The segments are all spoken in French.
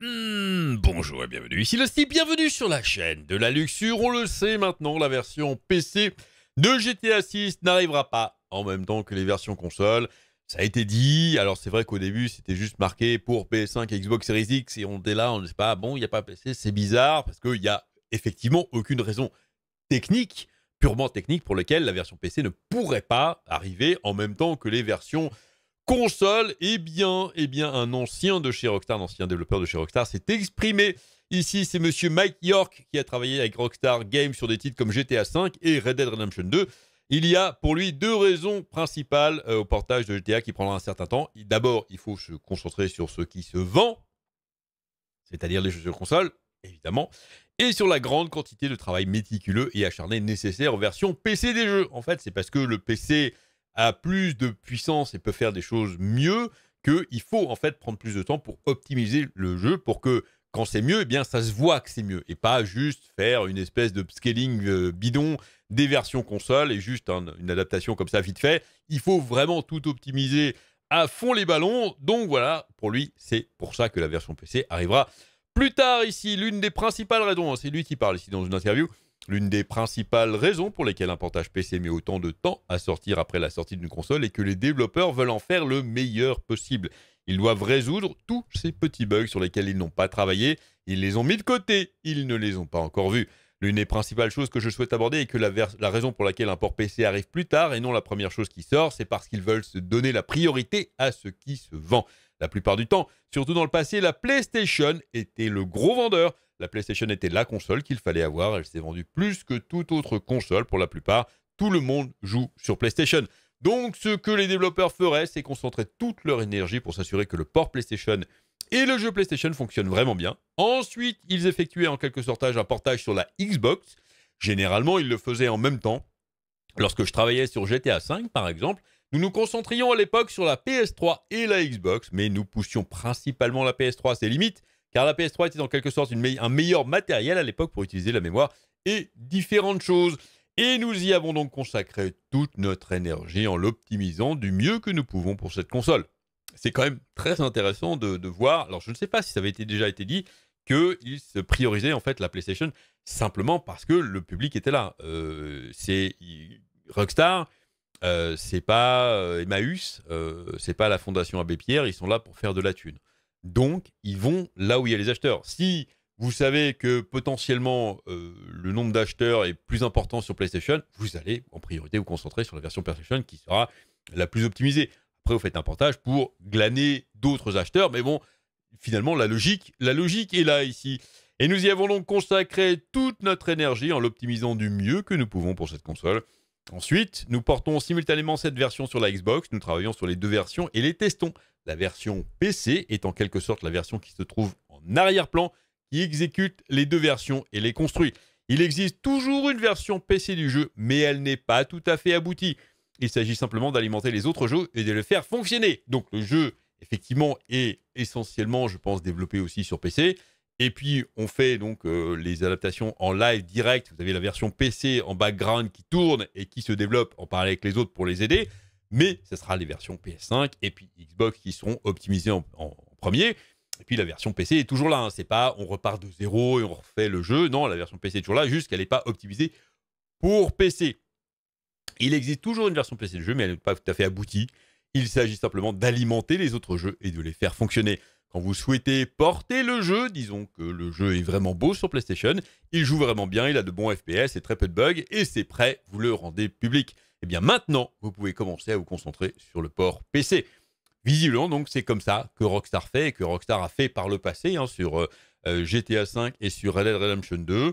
Hmm, bonjour et bienvenue, ici le style. bienvenue sur la chaîne de la Luxure. On le sait maintenant, la version PC de GTA 6 n'arrivera pas en même temps que les versions consoles. Ça a été dit, alors c'est vrai qu'au début c'était juste marqué pour PS5 et Xbox Series X et on est là, on ne sait pas, bon il n'y a pas PC, c'est bizarre parce qu'il n'y a effectivement aucune raison technique, purement technique, pour laquelle la version PC ne pourrait pas arriver en même temps que les versions console. Eh bien, eh bien, un ancien de chez Rockstar, un ancien développeur de chez Rockstar s'est exprimé. Ici, c'est monsieur Mike York qui a travaillé avec Rockstar Games sur des titres comme GTA V et Red Dead Redemption 2. Il y a pour lui deux raisons principales euh, au portage de GTA qui prendra un certain temps. D'abord, il faut se concentrer sur ce qui se vend, c'est-à-dire les jeux sur console, évidemment, et sur la grande quantité de travail méticuleux et acharné nécessaire aux versions PC des jeux. En fait, c'est parce que le PC a plus de puissance et peut faire des choses mieux, qu'il faut en fait prendre plus de temps pour optimiser le jeu pour que quand c'est mieux, et eh bien ça se voit que c'est mieux et pas juste faire une espèce de scaling euh, bidon des versions console et juste une adaptation comme ça vite fait. Il faut vraiment tout optimiser à fond les ballons. Donc voilà, pour lui, c'est pour ça que la version PC arrivera plus tard ici. L'une des principales raisons, hein, c'est lui qui parle ici dans une interview, L'une des principales raisons pour lesquelles un portage PC met autant de temps à sortir après la sortie d'une console est que les développeurs veulent en faire le meilleur possible. Ils doivent résoudre tous ces petits bugs sur lesquels ils n'ont pas travaillé, ils les ont mis de côté, ils ne les ont pas encore vus. L'une des principales choses que je souhaite aborder est que la, raison pour laquelle un port PC arrive plus tard et non la première chose qui sort, c'est parce qu'ils veulent se donner la priorité à ce qui se vend. La plupart du temps, surtout dans le passé, la PlayStation était le gros vendeur la PlayStation était la console qu'il fallait avoir. Elle s'est vendue plus que toute autre console pour la plupart. Tout le monde joue sur PlayStation. Donc ce que les développeurs feraient, c'est concentrer toute leur énergie pour s'assurer que le port PlayStation et le jeu PlayStation fonctionnent vraiment bien. Ensuite, ils effectuaient en quelque sorte un portage sur la Xbox. Généralement, ils le faisaient en même temps. Lorsque je travaillais sur GTA V, par exemple, nous nous concentrions à l'époque sur la PS3 et la Xbox, mais nous poussions principalement la PS3 à ses limites car la PS3 était en quelque sorte un meilleur matériel à l'époque pour utiliser la mémoire et différentes choses. Et nous y avons donc consacré toute notre énergie en l'optimisant du mieux que nous pouvons pour cette console. C'est quand même très intéressant de, voir, alors je ne sais pas si ça avait déjà été dit, qu'ils se priorisaient en fait la PlayStation simplement parce que le public était là. Euh, c'est Rockstar, euh, c'est pas euh, Emmaüs, c'est pas la Fondation Abbé Pierre, ils sont là pour faire de la thune. Donc, ils vont là où il y a les acheteurs. Si vous savez que potentiellement euh, le nombre d'acheteurs est plus important sur PlayStation, vous allez en priorité vous concentrer sur la version PlayStation qui sera la plus optimisée. Après, vous faites un portage pour glaner d'autres acheteurs, mais bon, finalement, la logique, la logique est là ici. Et nous y avons donc consacré toute notre énergie en l'optimisant du mieux que nous pouvons pour cette console. Ensuite, nous portons simultanément cette version sur la Xbox, nous travaillons sur les deux versions et les testons la version PC est en quelque sorte la version qui se trouve en arrière-plan, qui exécute les deux versions et les construit. Il existe toujours une version PC du jeu, mais elle n'est pas tout à fait aboutie. Il s'agit simplement d'alimenter les autres jeux et de le faire fonctionner. Donc le jeu, effectivement, est essentiellement, je pense, développé aussi sur PC. Et puis on fait donc euh, les adaptations en live direct. Vous avez la version PC en background qui tourne et qui se développe en parallèle avec les autres pour les aider mais ce sera les versions PS5 et puis Xbox qui seront optimisées en, premier. Et puis la version PC est toujours là. Hein. C'est pas on repart de zéro et on refait le jeu. Non, la version PC est toujours là, juste qu'elle n'est pas optimisée pour PC. Il existe toujours une version PC du jeu, mais elle n'est pas tout à fait aboutie. Il s'agit simplement d'alimenter les autres jeux et de les faire fonctionner. Quand vous souhaitez porter le jeu, disons que le jeu est vraiment beau sur PlayStation, il joue vraiment bien, il a de bons FPS et très peu de bugs, et c'est prêt, vous le rendez public eh bien maintenant, vous pouvez commencer à vous concentrer sur le port PC. Visiblement, donc, c'est comme ça que Rockstar fait et que Rockstar a fait par le passé hein, sur euh, euh, GTA V et sur Red Dead Redemption 2.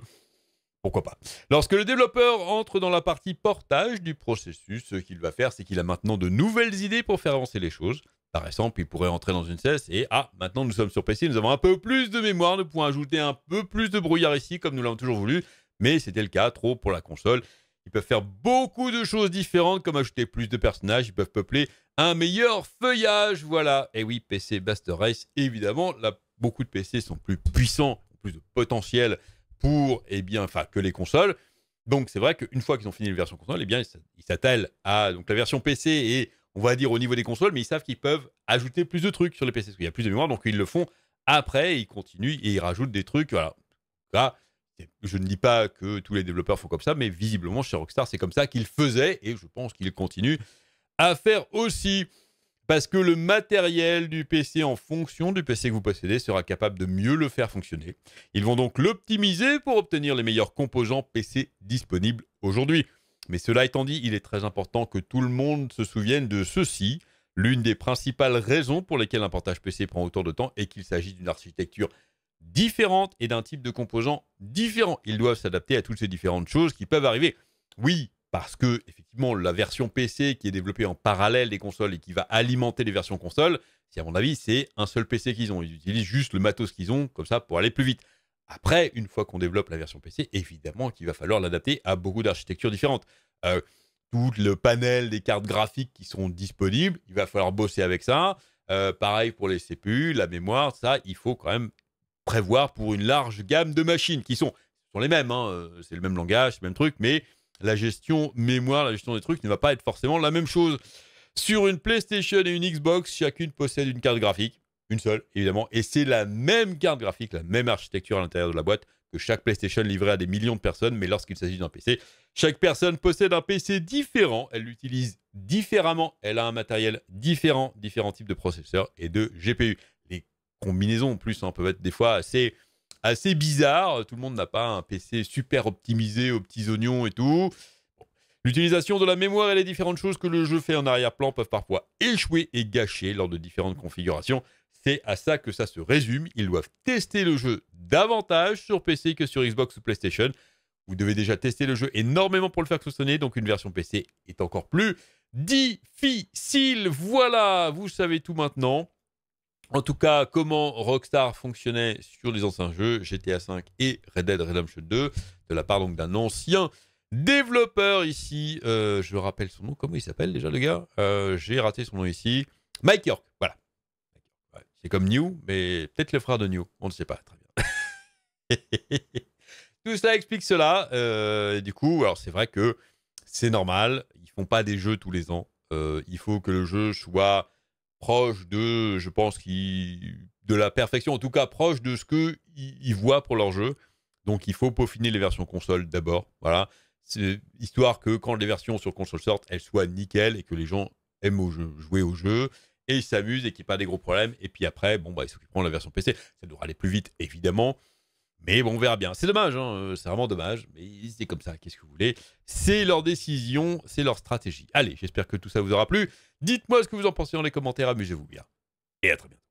Pourquoi pas Lorsque le développeur entre dans la partie portage du processus, ce qu'il va faire, c'est qu'il a maintenant de nouvelles idées pour faire avancer les choses. Par exemple, il pourrait entrer dans une cesse et ah, maintenant nous sommes sur PC, nous avons un peu plus de mémoire, nous pouvons ajouter un peu plus de brouillard ici, comme nous l'avons toujours voulu, mais c'était le cas, trop pour la console. Ils peuvent faire beaucoup de choses différentes, comme ajouter plus de personnages. Ils peuvent peupler un meilleur feuillage. Voilà. Et eh oui, PC Master Race, évidemment, là, beaucoup de PC sont plus puissants, plus de potentiel pour, et eh bien, enfin, que les consoles. Donc, c'est vrai qu'une fois qu'ils ont fini la version console, eh bien, ils s'attellent à donc, la version PC et, on va dire, au niveau des consoles, mais ils savent qu'ils peuvent ajouter plus de trucs sur les PC, parce qu'il y a plus de mémoire, donc ils le font après, ils continuent et ils rajoutent des trucs. Voilà. Je ne dis pas que tous les développeurs font comme ça, mais visiblement chez Rockstar, c'est comme ça qu'ils faisaient et je pense qu'ils continuent à faire aussi. Parce que le matériel du PC en fonction du PC que vous possédez sera capable de mieux le faire fonctionner. Ils vont donc l'optimiser pour obtenir les meilleurs composants PC disponibles aujourd'hui. Mais cela étant dit, il est très important que tout le monde se souvienne de ceci. L'une des principales raisons pour lesquelles un portage PC prend autant de temps est qu'il s'agit d'une architecture différentes et d'un type de composants différents. Ils doivent s'adapter à toutes ces différentes choses qui peuvent arriver. Oui, parce que effectivement la version PC qui est développée en parallèle des consoles et qui va alimenter les versions consoles, si à mon avis c'est un seul PC qu'ils ont, ils utilisent juste le matos qu'ils ont comme ça pour aller plus vite. Après, une fois qu'on développe la version PC, évidemment qu'il va falloir l'adapter à beaucoup d'architectures différentes. Euh, tout le panel des cartes graphiques qui sont disponibles, il va falloir bosser avec ça. Euh, pareil pour les CPU, la mémoire, ça, il faut quand même prévoir pour une large gamme de machines qui sont, sont les mêmes. Hein, euh, c'est le même langage, c'est le même truc, mais la gestion mémoire, la gestion des trucs ne va pas être forcément la même chose. Sur une PlayStation et une Xbox, chacune possède une carte graphique, une seule évidemment, et c'est la même carte graphique, la même architecture à l'intérieur de la boîte que chaque PlayStation livrée à des millions de personnes, mais lorsqu'il s'agit d'un PC, chaque personne possède un PC différent, elle l'utilise différemment, elle a un matériel différent, différents types de processeurs et de GPU combinaisons en plus hein, peuvent être des fois assez, assez bizarres. Tout le monde n'a pas un PC super optimisé aux petits oignons et tout. L'utilisation de la mémoire et les différentes choses que le jeu fait en arrière-plan peuvent parfois échouer et gâcher lors de différentes configurations. C'est à ça que ça se résume. Ils doivent tester le jeu davantage sur PC que sur Xbox ou PlayStation. Vous devez déjà tester le jeu énormément pour le faire fonctionner, donc une version PC est encore plus difficile. Voilà, vous savez tout maintenant. En tout cas, comment Rockstar fonctionnait sur les anciens jeux GTA V et Red Dead Redemption 2, de la part donc d'un ancien développeur ici. Euh, je rappelle son nom, comment il s'appelle déjà le gars euh, J'ai raté son nom ici. Mike York, voilà. C'est comme New, mais peut-être le frère de New, on ne sait pas très bien. Tout cela explique cela. Euh, du coup, alors c'est vrai que c'est normal, ils font pas des jeux tous les ans. il faut que le jeu soit proche de, je pense, de la perfection, en tout cas proche de ce qu'ils voient pour leur jeu. Donc il faut peaufiner les versions console d'abord, voilà, histoire que quand les versions sur console sortent, elles soient nickel et que les gens aiment jouer au jeu et s'amusent et qu'il n'y ait pas des gros problèmes. Et puis après, bon, bah, ils s'occuperont de la version PC. Ça doit aller plus vite, évidemment. Mais bon, on verra bien. C'est dommage, hein, euh, c'est vraiment dommage. Mais c'est comme ça, qu'est-ce que vous voulez C'est leur décision, c'est leur stratégie. Allez, j'espère que tout ça vous aura plu. Dites-moi ce que vous en pensez dans les commentaires, amusez-vous bien. Et à très bientôt.